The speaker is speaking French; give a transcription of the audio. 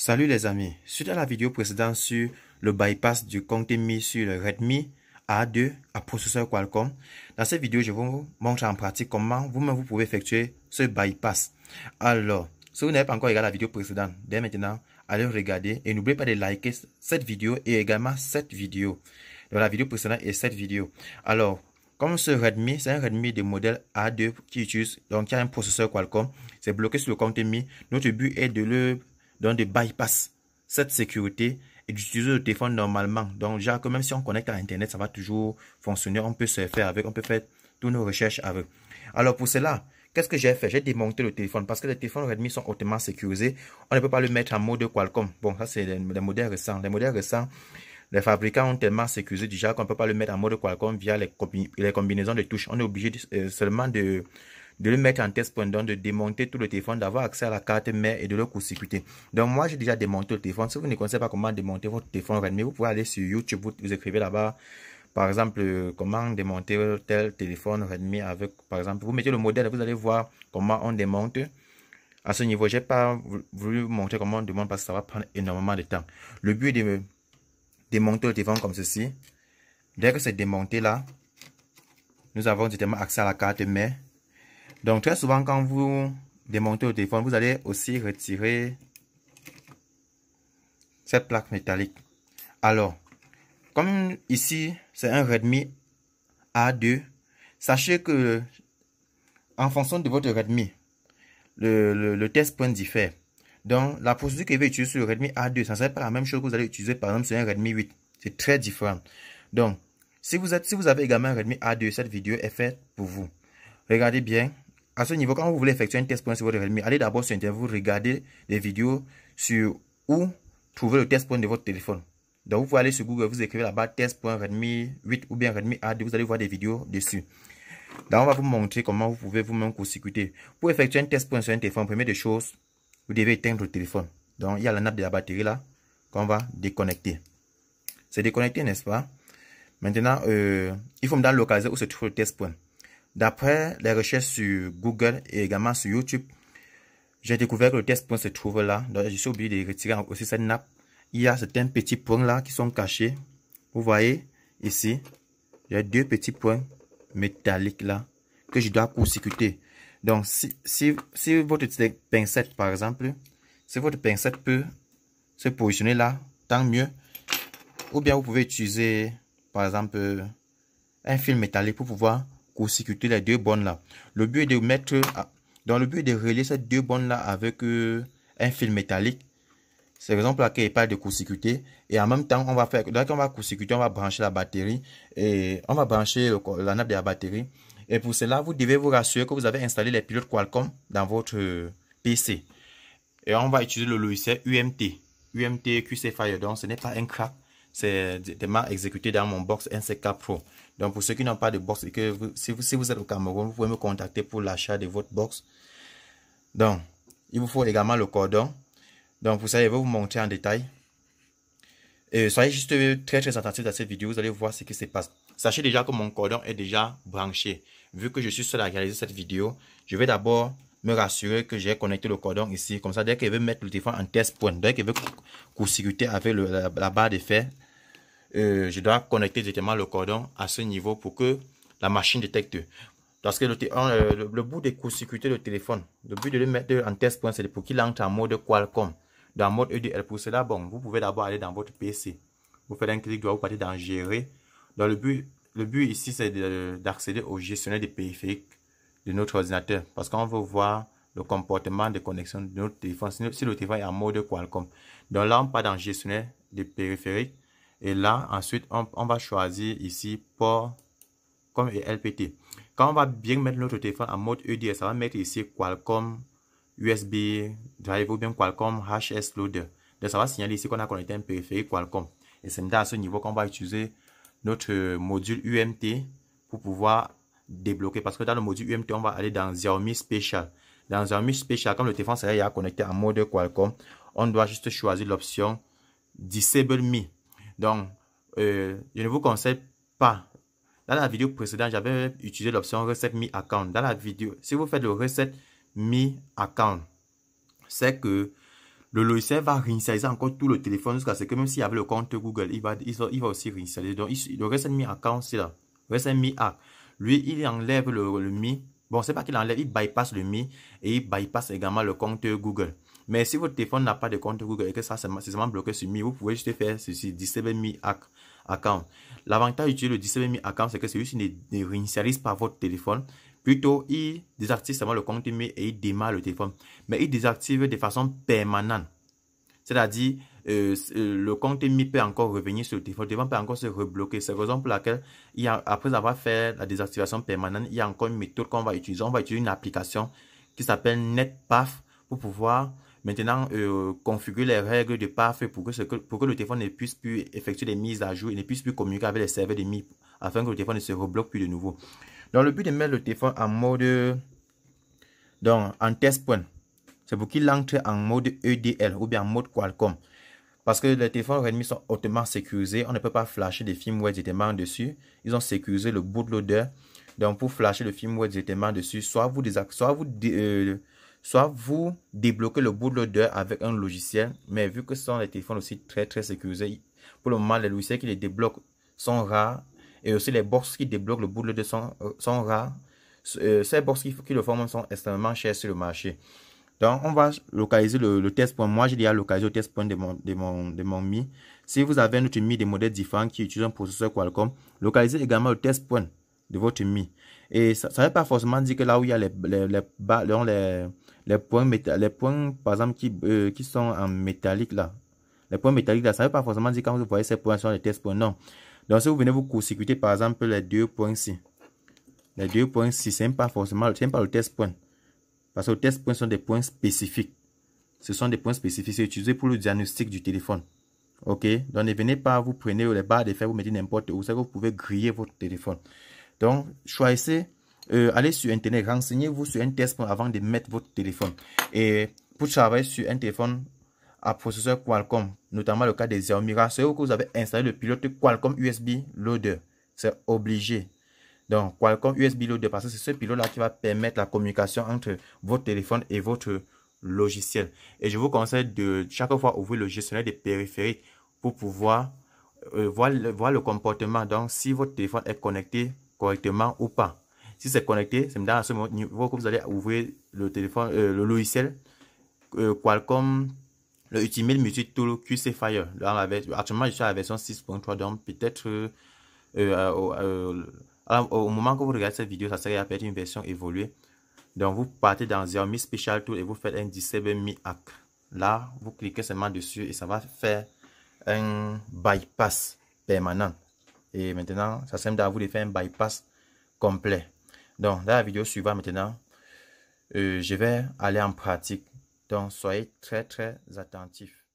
Salut les amis, suite à la vidéo précédente sur le bypass du compte Mi sur le Redmi A2 à processeur Qualcomm, dans cette vidéo je vous montre en pratique comment vous-même vous pouvez effectuer ce bypass. Alors, si vous n'avez pas encore regardé la vidéo précédente, dès maintenant, allez regarder et n'oubliez pas de liker cette vidéo et également cette vidéo. Dans la vidéo précédente et cette vidéo. Alors, comme ce Redmi, c'est un Redmi de modèle A2 qui utilise, donc qui a un processeur Qualcomm, c'est bloqué sur le compte Mi. Notre but est de le donc de bypass cette sécurité et d'utiliser le téléphone normalement. Donc, déjà que même si on connecte à Internet, ça va toujours fonctionner. On peut se faire avec, on peut faire toutes nos recherches avec. Alors, pour cela, qu'est-ce que j'ai fait J'ai démonté le téléphone parce que les téléphones Redmi sont hautement sécurisés. On ne peut pas le mettre en mode Qualcomm. Bon, ça, c'est les, les, modèles récents. Les modèles récents, les fabricants ont tellement sécurisé déjà qu'on ne peut pas le mettre en mode Qualcomm via les, les combinaisons de touches. On est obligé euh, seulement de de le mettre en test pendant, de démonter tout le téléphone, d'avoir accès à la carte mère et de le court-circuiter. Donc moi, j'ai déjà démonté le téléphone. Si vous ne connaissez pas comment démonter votre téléphone Redmi, vous pouvez aller sur YouTube, vous, écrivez là-bas par exemple, euh, comment démonter tel téléphone Redmi avec, par exemple, vous mettez le modèle, vous allez voir comment on démonte. À ce niveau, j'ai pas voulu vous montrer comment on démonte parce que ça va prendre énormément de temps. Le but est de démonter le téléphone comme ceci. Dès que c'est démonté là, nous avons directement accès à la carte mère. Donc, très souvent, quand vous démontez au téléphone, vous allez aussi retirer cette plaque métallique. Alors, comme ici, c'est un Redmi A2, sachez que en fonction de votre Redmi, le, test point diffère. Donc, la procédure que vous utiliser sur le Redmi A2, ça ne serait pas la même chose que vous allez utiliser par exemple sur un Redmi 8. C'est très différent. Donc, si vous, êtes, si vous avez également un Redmi A2, cette vidéo est faite pour vous. Regardez bien, à ce niveau, quand vous voulez effectuer un test point sur votre Redmi, allez d'abord sur Internet, vous regardez des vidéos sur où trouver le test point de votre téléphone. Donc, vous pouvez aller sur Google, vous écrivez là-bas test point test.redmi 8 ou bien Redmi A2, vous allez voir des vidéos dessus. Donc, on va vous montrer comment vous pouvez vous-même consécuter. Pour effectuer un test point sur un téléphone, première des choses, vous devez éteindre le téléphone. Donc, il y a la nappe de la batterie là qu'on va déconnecter. C'est déconnecté, n'est-ce pas Maintenant, euh, il faut me donner l'occasion où se trouve le test point. D'après les recherches sur Google et également sur YouTube, j'ai découvert que le test point se trouve là. Donc, j'ai oublié de retirer aussi cette nappe. Il y a certains petits points là qui sont cachés. Vous voyez ici, il y a deux petits points métalliques là que je dois court Donc, si, si, si votre pincette, par exemple, si votre pincette peut se positionner là, tant mieux. Ou bien, vous pouvez utiliser, par exemple, un fil métallique pour pouvoir court les deux bonnes là. Le but est de mettre, ah, dans le but de relier ces deux bonnes là avec euh, un fil métallique. C'est raison pour laquelle il de consécuter Et en même temps, on va faire, donc on va court on va brancher la batterie et on va brancher le, la nappe de la batterie. Et pour cela, vous devez vous rassurer que vous avez installé les pilotes Qualcomm dans votre euh, PC. Et on va utiliser le logiciel UMT. UMT QC Fire. Donc, ce n'est pas un crack. C'est directement exécuté dans mon box NCK Pro. Donc, pour ceux qui n'ont pas de box et que si, vous, êtes au Cameroun, vous pouvez me contacter pour l'achat de votre box. Donc, il vous faut également le cordon. Donc, vous savez, je vais vous montrer en détail. Et soyez juste très très attentif à cette vidéo, vous allez voir ce qui se passe. Sachez déjà que mon cordon est déjà branché. Vu que je suis seul à réaliser cette vidéo, je vais d'abord me rassurer que j'ai connecté le cordon ici. Comme ça, dès qu'il veut mettre le téléphone en test point, dès qu'il veut consécuter avec la, la, barre d'effet, euh, je dois connecter directement le cordon à ce niveau pour que la machine détecte. Parce que le, euh, le, bout de consécuter le téléphone, le but de le mettre en test point, c'est pour qu'il entre en mode Qualcomm, dans mode EDL. Pour cela, bon, vous pouvez d'abord aller dans votre PC. Vous faites un clic droit, vous partez dans Gérer. Dans le but, le but ici, c'est d'accéder au gestionnaire des périphériques de notre ordinateur. Parce qu'on veut voir le comportement de connexion de notre téléphone, si le téléphone est en mode Qualcomm. Donc là, on part dans gestionnaire des périphériques. Et là, ensuite, on, va choisir ici port comme LPT. Quand on va bien mettre notre téléphone en mode EDS, ça va mettre ici Qualcomm USB Drive ou bien Qualcomm HS Loader. Donc, ça va signaler ici qu'on a connecté un périphérique Qualcomm. Et c'est à ce niveau qu'on va utiliser notre module UMT pour pouvoir débloquer. Parce que dans le module UMT, on va aller dans Xiaomi Special. Dans Xiaomi Special, comme le téléphone sera connecté en mode Qualcomm, on doit juste choisir l'option Disable Me. Donc, euh, je ne vous conseille pas. Dans la vidéo précédente, j'avais utilisé l'option reset mi account. Dans la vidéo, si vous faites le reset mi account, c'est que le logiciel va réinitialiser encore tout le téléphone jusqu'à ce que même s'il y avait le compte Google, il va, il va, aussi réinitialiser. Donc, il, le reset mi account, c'est là. reset mi Lui, il enlève le, le mi Bon, c'est pas qu'il enlève, il bypass le Mi et il bypass également le compte Google. Mais si votre téléphone n'a pas de compte Google et que ça c'est seulement bloqué sur Mi, vous pouvez juste faire ceci, Disable Mi Account. L'avantage d'utiliser le Disable Mi Account, c'est que celui-ci ne, ne réinitialise pas votre téléphone. Plutôt, il désactive seulement le compte Mi et il démarre le téléphone. Mais il désactive de façon permanente. C'est-à-dire, euh, euh, le compte MI peut encore revenir sur le téléphone, peut encore se rebloquer. C'est la raison pour laquelle, il après avoir fait la désactivation permanente, il y a encore une méthode qu'on va utiliser. On va utiliser une application qui s'appelle NetPath pour pouvoir maintenant euh, configurer les règles de PAF pour que, pour que le téléphone ne puisse plus effectuer des mises à jour et ne puisse plus communiquer avec les serveurs de MI afin que le téléphone ne se rebloque plus de nouveau. Dans le but de mettre le téléphone en mode donc en test point, c'est pour qu'il entre en mode EDL ou bien en mode Qualcomm. Parce que les téléphones Redmi sont hautement sécurisés. On ne peut pas flasher des web directement dessus. Ils ont sécurisé le bootloader. Donc, pour flasher le film web directement dessus, soit vous, soit vous, euh, soit vous débloquez le bootloader avec un logiciel. Mais vu que ce sont des téléphones aussi très, très sécurisés, pour le moment, les logiciels qui les débloquent sont rares. Et aussi, les box qui débloquent le bootloader sont, euh, sont rares. Euh, ces box qui, qui le font sont extrêmement chères sur le marché. Donc, on va localiser le, test point. Moi, j'ai déjà localisé le test point de mon, de mon, de mon Mi. Si vous avez un autre Mi des modèles différents qui utilisent un processeur Qualcomm, localisez également le test point de votre Mi. Et ça ne veut pas forcément dire que là où il y a les, les, les, les, les, points, les points, par exemple, qui, euh, qui sont en métallique là. Les points métalliques là, ça ne veut pas forcément dire quand vous voyez ces points sur les test points. Non. Donc, si vous venez vous consécuter, par exemple, les deux points ici. Les deux points ici, ce n'est pas forcément pas le test point. Parce que les tests points sont des points spécifiques. Ce sont des points spécifiques. C'est utilisé pour le diagnostic du téléphone. OK Donc, ne venez pas, vous prenez les barres de fer, vous mettez n'importe où. vous pouvez griller votre téléphone. Donc, choisissez, euh, allez sur Internet, renseignez-vous sur un test avant de mettre votre téléphone. Et pour travailler sur un téléphone à processeur Qualcomm, notamment le cas des Xiaomi, c'est que vous avez installé le pilote Qualcomm USB Loader. C'est obligé. Donc, Qualcomm USB Loader, de c'est ce pilote là qui va permettre la communication entre votre téléphone et votre logiciel. Et je vous conseille de chaque fois ouvrir le gestionnaire des périphériques pour pouvoir euh, voir, le, comportement. Donc, si votre téléphone est connecté correctement ou pas. Si c'est connecté, c'est à ce niveau que vous allez ouvrir le téléphone, euh, le logiciel euh, Qualcomm, le Ultimate Tool QC Fire. actuellement, je suis à la version 6.3, donc peut-être alors, au moment que vous regardez cette vidéo, ça serait peut-être une version évoluée. Donc, vous partez dans Xiaomi Special Tool et vous faites un 17 Mi Hack. Là, vous cliquez seulement dessus et ça va faire un bypass permanent. Et maintenant, ça semble à vous de faire un bypass complet. Donc, dans la vidéo suivante maintenant, euh, je vais aller en pratique. Donc, soyez très, très attentifs.